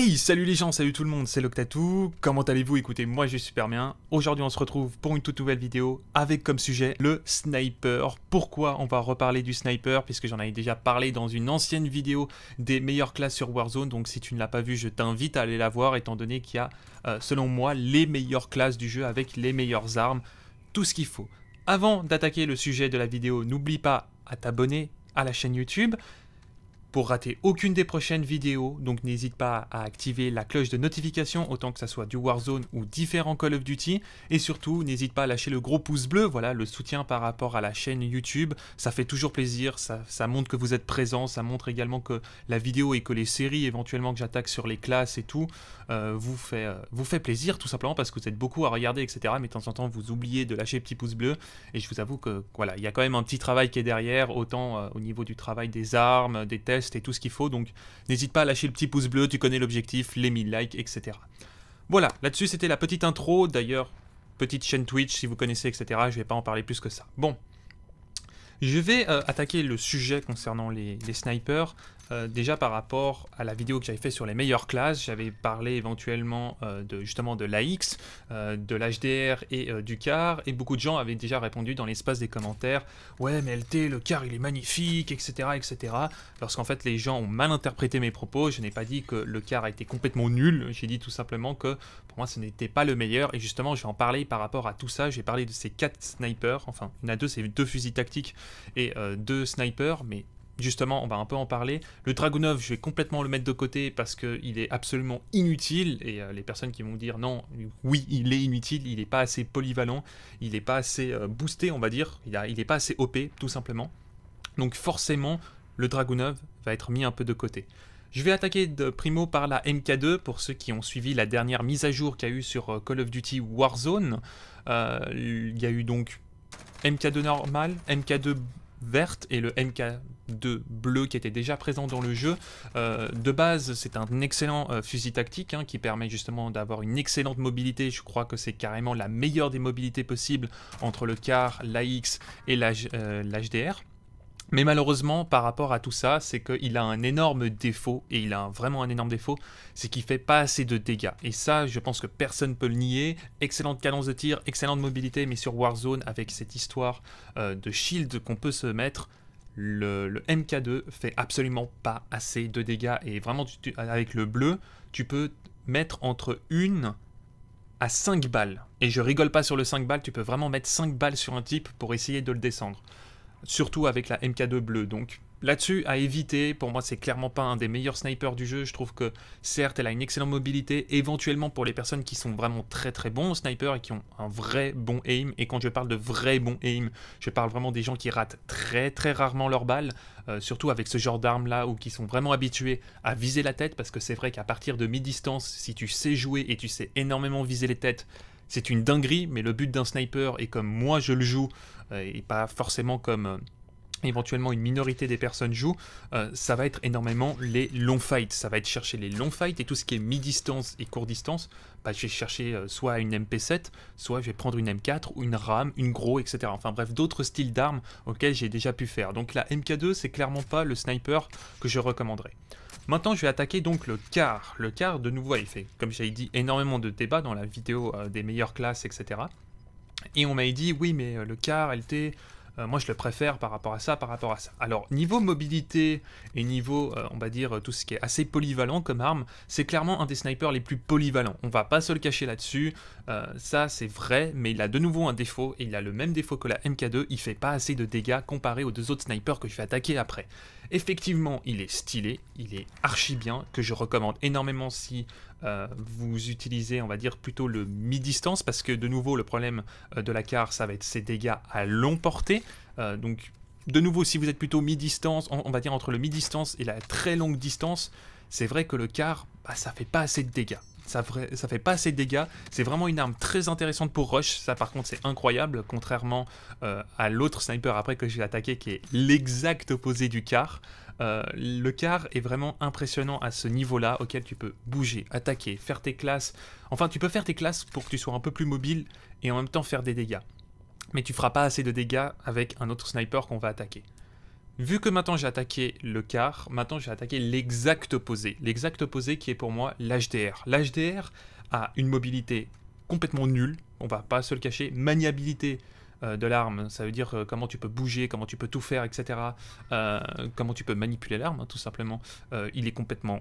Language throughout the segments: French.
Hey, salut les gens, salut tout le monde, c'est Loctatou, comment allez-vous Écoutez, moi je suis super bien. Aujourd'hui on se retrouve pour une toute nouvelle vidéo avec comme sujet le sniper. Pourquoi on va reparler du sniper Puisque j'en avais déjà parlé dans une ancienne vidéo des meilleures classes sur Warzone, donc si tu ne l'as pas vu, je t'invite à aller la voir étant donné qu'il y a, euh, selon moi, les meilleures classes du jeu avec les meilleures armes, tout ce qu'il faut. Avant d'attaquer le sujet de la vidéo, n'oublie pas à t'abonner à la chaîne YouTube, pour rater aucune des prochaines vidéos, donc n'hésite pas à activer la cloche de notification autant que ça soit du Warzone ou différents Call of Duty et surtout n'hésite pas à lâcher le gros pouce bleu, voilà le soutien par rapport à la chaîne YouTube, ça fait toujours plaisir, ça, montre que vous êtes présent, ça montre également que la vidéo et que les séries éventuellement que j'attaque sur les classes et tout euh, vous, fait, euh, vous fait plaisir tout simplement parce que vous êtes beaucoup à regarder etc mais de temps en temps vous oubliez de lâcher le petit pouce bleu et je vous avoue que voilà il y a quand même un petit travail qui est derrière autant euh, au niveau du travail des armes, des tests et tout ce qu'il faut. Donc n'hésite pas à lâcher le petit pouce bleu, tu connais l'objectif, les 1000 likes, etc. Voilà, là-dessus c'était la petite intro. D'ailleurs, petite chaîne Twitch si vous connaissez, etc. Je vais pas en parler plus que ça. Bon. Je vais euh, attaquer le sujet concernant les snipers euh, déjà par rapport à la vidéo que j'avais fait sur les meilleures classes, j'avais parlé éventuellement euh, de justement de l'AX, euh, de l'HDR et du car, et beaucoup de gens avaient déjà répondu dans l'espace des commentaires Ouais, mais LT, le car il est magnifique, etc. etc. Lorsqu'en fait les gens ont mal interprété mes propos, je n'ai pas dit que le car a été complètement nul, j'ai dit tout simplement que pour moi ce n'était pas le meilleur, et justement je vais en parler par rapport à tout ça, j'ai parlé de ces quatre snipers, enfin il y en a deux, c'est deux fusils tactiques et deux snipers, mais justement, on va un peu en parler. Le Dragunov, je vais complètement le mettre de côté parce qu'il est absolument inutile. Et euh, les personnes qui vont dire non, oui, il est inutile, il n'est pas assez polyvalent, il n'est pas assez euh, boosté, on va dire, il n'est pas assez OP, tout simplement. Donc forcément, le Dragunov va être mis un peu de côté. Je vais attaquer de primo par la MK2 pour ceux qui ont suivi la dernière mise à jour qu'il y a eu sur euh, Call of Duty Warzone. il y a eu donc MK2 normal, MK2 verte et le MK de bleu qui était déjà présent dans le jeu. Euh, de base, c'est un excellent euh, fusil tactique hein, qui permet justement d'avoir une excellente mobilité. Je crois que c'est carrément la meilleure des mobilités possibles entre le car, l'AX et l'HDR. Euh, mais malheureusement, par rapport à tout ça, c'est qu'il a un énorme défaut, et il a vraiment un énorme défaut, c'est qu'il fait pas assez de dégâts. Et ça, je pense que personne ne peut le nier. Excellente cadence de tir, excellente mobilité, mais sur Warzone, avec cette histoire de shield qu'on peut se mettre, le, MK2 fait absolument pas assez de dégâts et vraiment avec le bleu, tu peux mettre entre une à 5 balles. Et je rigole pas sur le 5 balles, tu peux vraiment mettre 5 balles sur un type pour essayer de le descendre. Surtout avec la MK2 bleue, donc là-dessus, à éviter, pour moi, c'est clairement pas un des meilleurs snipers du jeu. Je trouve que, certes, elle a une excellente mobilité, éventuellement pour les personnes qui sont vraiment très très bons snipers et qui ont un vrai bon aim. Et quand je parle de vrai bon aim, je parle vraiment des gens qui ratent très très rarement leurs balles, euh, surtout avec ce genre d'arme là, ou qui sont vraiment habitués à viser la tête, parce que c'est vrai qu'à partir de mi-distance, si tu sais jouer et tu sais énormément viser les têtes, c'est une dinguerie, mais le but d'un sniper, et comme moi je le joue, euh, et pas forcément comme. Euh, éventuellement une minorité des personnes joue euh, ça va être énormément les longs fights. Ça va être chercher les longs fights et tout ce qui est mi-distance et court distance, bah, je vais chercher euh, soit une MP7, soit je vais prendre une M4 ou une RAM, une gros, etc. Enfin bref, d'autres styles d'armes auxquels j'ai déjà pu faire. Donc la MK2, c'est clairement pas le sniper que je recommanderais. Maintenant, je vais attaquer donc le CAR Le CAR de nouveau, il fait, comme j'avais dit, énormément de débats dans la vidéo euh, des meilleures classes, etc. Et on m'avait dit, oui, mais le CAR LT, euh, moi, je le préfère par rapport à ça, par rapport à ça. Alors, niveau mobilité et niveau, euh, on va dire, tout ce qui est assez polyvalent comme arme, c'est clairement un des snipers les plus polyvalents. On va pas se le cacher là-dessus. Euh, ça, c'est vrai, mais il a de nouveau un défaut, et il a le même défaut que la MK2, il fait pas assez de dégâts comparé aux deux autres snipers que je vais attaquer après. Effectivement, il est stylé, il est archi bien, que je recommande énormément si euh, vous utilisez, on va dire, plutôt le mi-distance, parce que de nouveau, le problème euh, de la car, ça va être ses dégâts à longue portée. Euh, donc, de nouveau, si vous êtes plutôt mi-distance, on, va dire entre le mi-distance et la très longue distance, c'est vrai que le car, bah, ça fait pas assez de dégâts ça, fait pas assez de dégâts. C'est vraiment une arme très intéressante pour rush. Ça, par contre, c'est incroyable, contrairement euh, à l'autre sniper après que j'ai attaqué, qui est l'exact opposé du car. Euh, le car est vraiment impressionnant à ce niveau-là, auquel tu peux bouger, attaquer, faire tes classes. Enfin, tu peux faire tes classes pour que tu sois un peu plus mobile et en même temps faire des dégâts. Mais tu feras pas assez de dégâts avec un autre sniper qu'on va attaquer. Vu que maintenant j'ai attaqué le CAR, maintenant j'ai attaqué l'exact opposé. L'exact opposé qui est pour moi l'HDR. L'HDR a une mobilité complètement nulle, on va pas se le cacher, maniabilité euh, de l'arme, ça veut dire euh, comment tu peux bouger, comment tu peux tout faire, etc. Euh, comment tu peux manipuler l'arme, tout simplement. il est complètement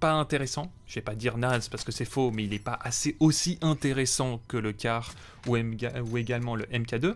pas intéressant. Je vais pas dire naze parce que c'est faux, mais il n'est pas assez aussi intéressant que le car ou également le MK2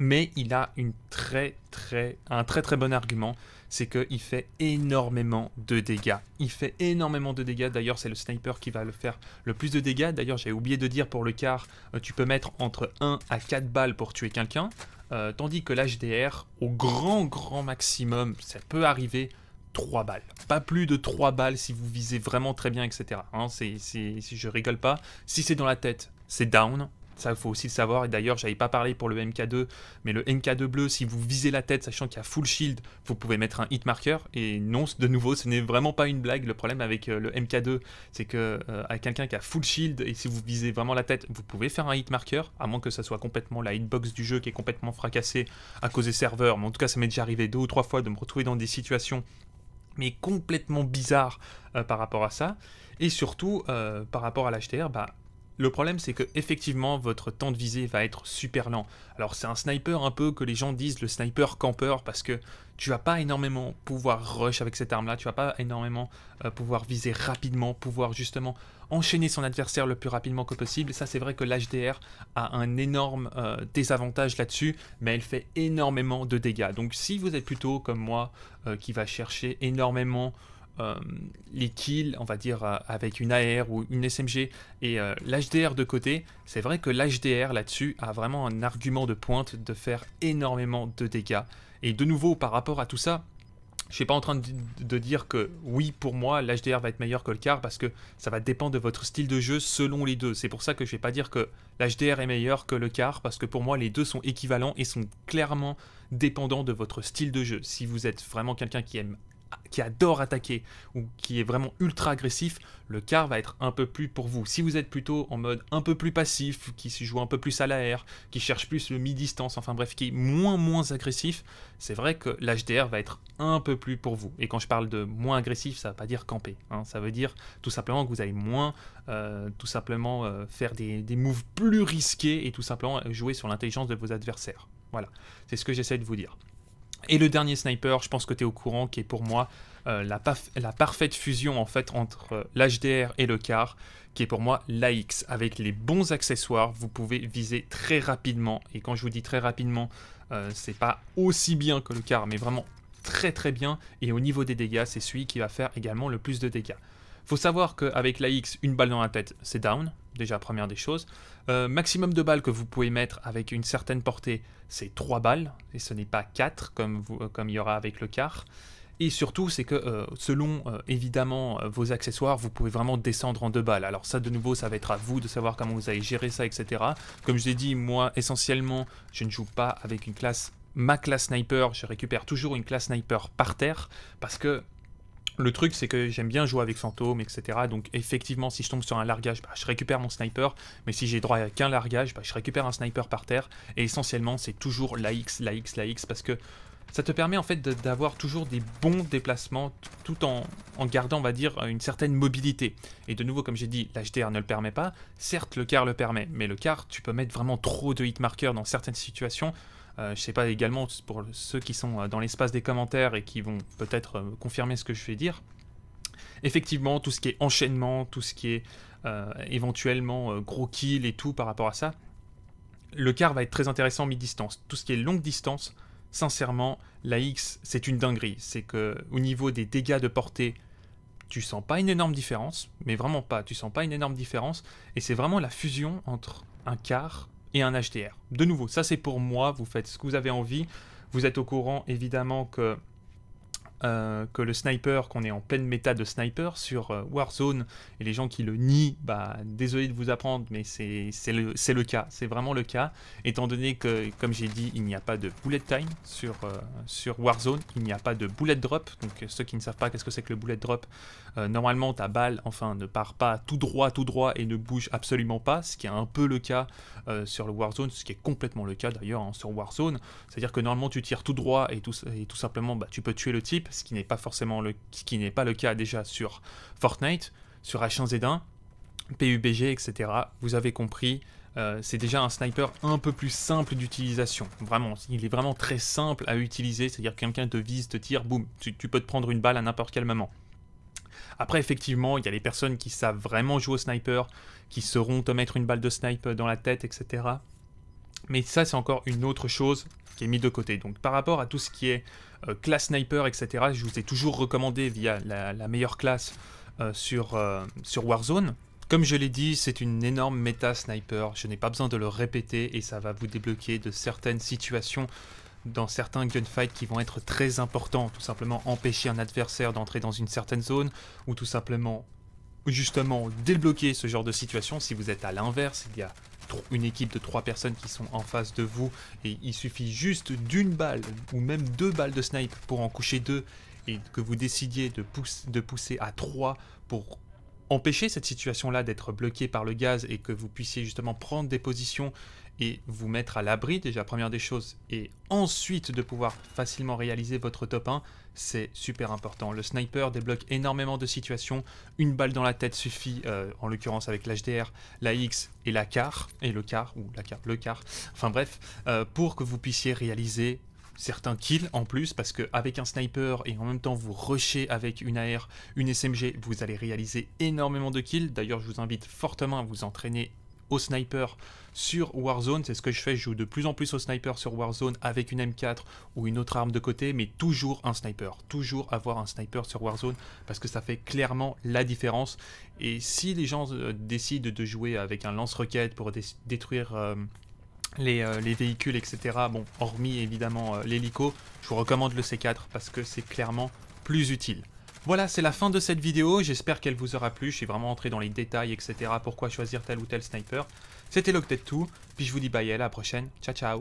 mais il a une très, très, un très très bon argument, c'est qu'il fait énormément de dégâts. Il fait énormément de dégâts, d'ailleurs c'est le sniper qui va le faire le plus de dégâts. D'ailleurs j'ai oublié de dire pour le car, euh, tu peux mettre entre 1 à 4 balles pour tuer quelqu'un, euh, tandis que l'HDR, au grand grand maximum, ça peut arriver 3 balles. Pas plus de 3 balles si vous visez vraiment très bien, etc. Hein, je rigole pas. Si c'est dans la tête, c'est down. Ça, faut aussi le savoir. Et d'ailleurs, j'avais pas parlé pour le MK2, mais le MK2 bleu, si vous visez la tête, sachant qu'il y a full shield, vous pouvez mettre un hit marker. Et non, de nouveau, ce n'est vraiment pas une blague. Le problème avec euh, le MK2, c'est que euh, quelqu'un qui a full shield, et si vous visez vraiment la tête, vous pouvez faire un hit marker, à moins que ça soit complètement la hitbox du jeu qui est complètement fracassée à cause des serveurs. Mais en tout cas, ça m'est déjà arrivé deux ou trois fois de me retrouver dans des situations mais complètement bizarres euh, par rapport à ça. Et surtout, par rapport à l'HTR, bah, le problème, c'est que effectivement, votre temps de visée va être super lent. Alors, c'est un sniper un peu que les gens disent le sniper campeur parce que tu vas pas énormément pouvoir rush avec cette arme-là, tu vas pas énormément euh, pouvoir viser rapidement, pouvoir justement enchaîner son adversaire le plus rapidement que possible. Ça, c'est vrai que l'HDR a un énorme euh, désavantage là-dessus, mais elle fait énormément de dégâts. Donc, si vous êtes plutôt comme moi euh, qui va chercher énormément euh, les kills, on va dire, euh, avec une AR ou une SMG et euh, l'HDR de côté, c'est vrai que l'HDR là-dessus a vraiment un argument de pointe de faire énormément de dégâts. Et de nouveau, par rapport à tout ça, je suis pas en train de, dire que oui, pour moi, l'HDR va être meilleur que le car parce que ça va dépendre de votre style de jeu selon les deux. C'est pour ça que je vais pas dire que l'HDR est meilleur que le car parce que pour moi, les deux sont équivalents et sont clairement dépendants de votre style de jeu. Si vous êtes vraiment quelqu'un qui aime qui adore attaquer ou qui est vraiment ultra agressif, le car va être un peu plus pour vous. Si vous êtes plutôt en mode un peu plus passif, qui se joue un peu plus à l'air, qui cherche plus le mi-distance, enfin bref, qui est moins moins agressif, c'est vrai que l'HDR va être un peu plus pour vous. Et quand je parle de moins agressif, ça ne veut pas dire camper. Hein. ça veut dire tout simplement que vous allez moins, euh, tout simplement euh, faire des, des moves plus risqués et tout simplement jouer sur l'intelligence de vos adversaires. Voilà, c'est ce que j'essaie de vous dire. Et le dernier sniper, je pense que tu es au courant, qui est pour moi euh, la, parfaite fusion en fait entre euh, l'HDR et le car, qui est pour moi l'AX. Avec les bons accessoires, vous pouvez viser très rapidement. Et quand je vous dis très rapidement, euh, c'est pas aussi bien que le car, mais vraiment très très bien. Et au niveau des dégâts, c'est celui qui va faire également le plus de dégâts. Faut savoir qu'avec la X, une balle dans la tête, c'est down, déjà première des choses. Euh, maximum de balles que vous pouvez mettre avec une certaine portée, c'est 3 balles, et ce n'est pas 4 comme, vous, euh, comme il y aura avec le car. Et surtout, c'est que euh, selon évidemment vos accessoires, vous pouvez vraiment descendre en deux balles. Alors ça, de nouveau, ça va être à vous de savoir comment vous allez gérer ça, etc. Comme je l'ai dit, moi, essentiellement, je ne joue pas avec une classe, ma classe sniper. Je récupère toujours une classe sniper par terre parce que le truc, c'est que j'aime bien jouer avec fantômes, etc. Donc, effectivement, si je tombe sur un largage, bah, je récupère mon sniper. Mais si j'ai droit à qu'un largage, bah, je récupère un sniper par terre. Et essentiellement, c'est toujours la X, la X, la X. Parce que ça te permet en fait d'avoir toujours des bons déplacements tout en, gardant, on va dire, euh, une certaine mobilité. Et de nouveau, comme j'ai dit, l'HDR ne le permet pas. Certes, le car le permet, mais le car, tu peux mettre vraiment trop de hit hitmarkers dans certaines situations euh, je sais pas également pour ceux qui sont euh, dans l'espace des commentaires et qui vont peut-être euh, confirmer ce que je vais dire. Effectivement, tout ce qui est enchaînement, tout ce qui est éventuellement gros kill et tout par rapport à ça, le quart va être très intéressant mi-distance. Tout ce qui est longue distance, sincèrement, la X, c'est une dinguerie. C'est que au niveau des dégâts de portée, tu sens pas une énorme différence, mais vraiment pas. Tu sens pas une énorme différence, et c'est vraiment la fusion entre un car et un HDR. De nouveau, ça c'est pour moi, vous faites ce que vous avez envie. Vous êtes au courant évidemment que euh, que le sniper, qu'on est en pleine méta de sniper sur euh, Warzone, et les gens qui le nient, bah, désolé de vous apprendre, mais c'est le, cas, c'est vraiment le cas, étant donné que, comme j'ai dit, il n'y a pas de bullet time sur, euh, sur Warzone, il n'y a pas de bullet drop, donc ceux qui ne savent pas qu'est-ce que c'est que le bullet drop, normalement ta balle, enfin, ne part pas tout droit, tout droit, et ne bouge absolument pas, ce qui est un peu le cas sur le Warzone, ce qui est complètement le cas d'ailleurs hein, sur Warzone, c'est-à-dire que normalement tu tires tout droit et tout, et tout simplement bah, tu peux tuer le type, ce qui n'est pas forcément le, qui n'est pas le cas déjà sur Fortnite, sur H1Z1, PUBG, etc. Vous avez compris, euh, c'est déjà un sniper un peu plus simple d'utilisation. Vraiment, il est vraiment très simple à utiliser, c'est-à-dire quelqu'un te vise, te tire, boum, tu, peux te prendre une balle à n'importe quel moment. Après, effectivement, il y a les personnes qui savent vraiment jouer au sniper, qui sauront te mettre une balle de snipe dans la tête, etc. Mais ça, c'est encore une autre chose mis de côté. Donc par rapport à tout ce qui est euh, classe sniper, etc., je vous ai toujours recommandé via la, meilleure classe euh, sur, euh, sur Warzone. Comme je l'ai dit, c'est une énorme méta sniper, je n'ai pas besoin de le répéter et ça va vous débloquer de certaines situations dans certains gunfights qui vont être très importants, tout simplement empêcher un adversaire d'entrer dans une certaine zone ou tout simplement justement débloquer ce genre de situation si vous êtes à l'inverse, il y a une équipe de 3 personnes qui sont en face de vous et il suffit juste d'une balle ou même deux balles de snipe pour en coucher deux et que vous décidiez de, de pousser à 3 pour empêcher cette situation-là d'être bloqué par le gaz et que vous puissiez justement prendre des positions et vous mettre à l'abri, déjà première des choses, et ensuite de pouvoir facilement réaliser votre top 1, c'est super important. Le sniper débloque énormément de situations, une balle dans la tête suffit, euh, en l'occurrence avec l'HDR, la X et la car, et le car, ou la carte, le car, enfin bref, euh, pour que vous puissiez réaliser certains kills en plus, parce qu'avec un sniper et en même temps vous rushez avec une AR, une SMG, vous allez réaliser énormément de kills. D'ailleurs, je vous invite fortement à vous entraîner au sniper sur Warzone. C'est ce que je fais, je joue de plus en plus au sniper sur Warzone avec une M4 ou une autre arme de côté, mais toujours un sniper. Toujours avoir un sniper sur Warzone parce que ça fait clairement la différence. Et si les gens euh, décident de jouer avec un lance-roquette pour détruire... Euh, euh, les, véhicules, etc. Bon, hormis évidemment euh, l'hélico, je vous recommande le C4 parce que c'est clairement plus utile. Voilà, c'est la fin de cette vidéo, j'espère qu'elle vous aura plu, je suis vraiment entré dans les détails, etc. Pourquoi choisir tel ou tel sniper. C'était loctet tout puis je vous dis bye à la prochaine, ciao ciao